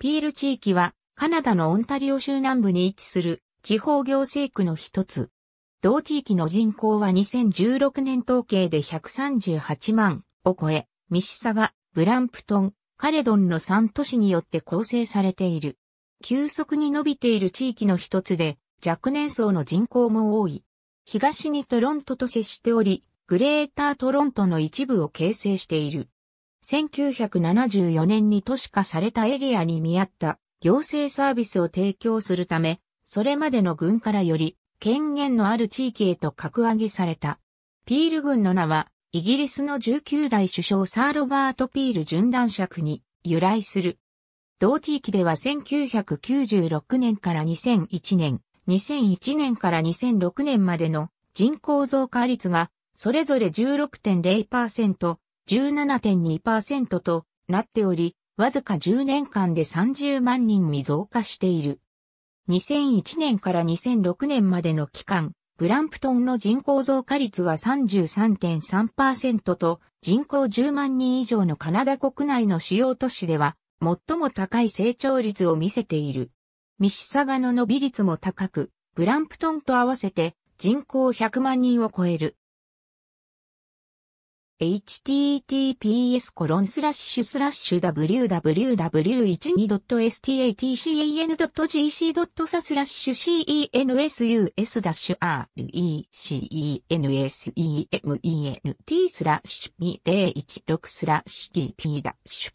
ピール地域はカナダのオンタリオ州南部に位置する地方行政区の一つ。同地域の人口は2016年統計で138万を超え、ミシサガ、ブランプトン、カレドンの3都市によって構成されている。急速に伸びている地域の一つで、若年層の人口も多い。東にトロントと接しており、グレータートロントの一部を形成している。1974年に都市化されたエリアに見合った行政サービスを提供するため、それまでの軍からより権限のある地域へと格上げされた。ピール軍の名は、イギリスの19代首相サーロバート・ピール準男爵に由来する。同地域では1996年から2001年、2001年から2006年までの人口増加率がそれぞれ16.0%、17.2%となっており、わずか10年間で30万人に増加している。2001年から2006年までの期間、ブランプトンの人口増加率は33.3%と人口10万人以上のカナダ国内の主要都市では最も高い成長率を見せている。ミシサガの伸び率も高く、ブランプトンと合わせて人口100万人を超える。https コロンスラッシュスラッシュ www12.statcan.gc.sa スラッシュ c e n s u s r e c e n s e m e n t スラッシュ2016スラッシュ d p ダッシュ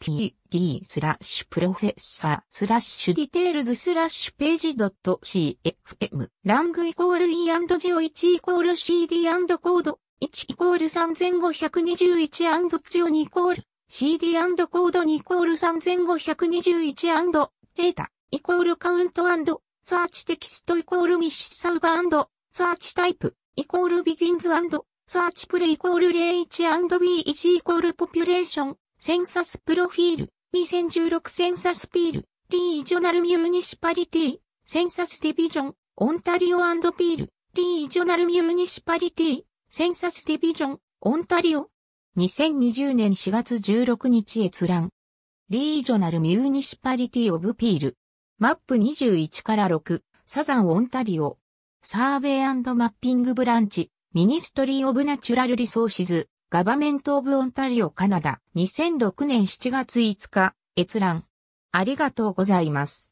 pd スラッシュプロフェッサースラッシュディテールズスラッシュページ .cfm ラングイコール e&g を1イコール cd& コード1イコール3521アンドチオ2イコール CD アンドコード2イコール3521アンドデータイコールカウントアンドサーチテキストイコールミッシュサウバーアンドサーチタイプイコールビギンズアンドサーチプレイイコール 01&B1 イコールポピュレーションセンサスプロフィール2016センサスピールリージョナルミューニシパリティセンサスディビジョンオンタリオアンドピールリージョナルミューニシパリティセンサスディビジョン、オンタリオ。2020年4月16日閲覧。リージョナルミューニシパリティオブピール。マップ21から6、サザンオンタリオ。サーベイマッピングブランチ、ミニストリーオブナチュラルリソーシズ、ガバメントオブオンタリオカナダ。2006年7月5日、閲覧。ありがとうございます。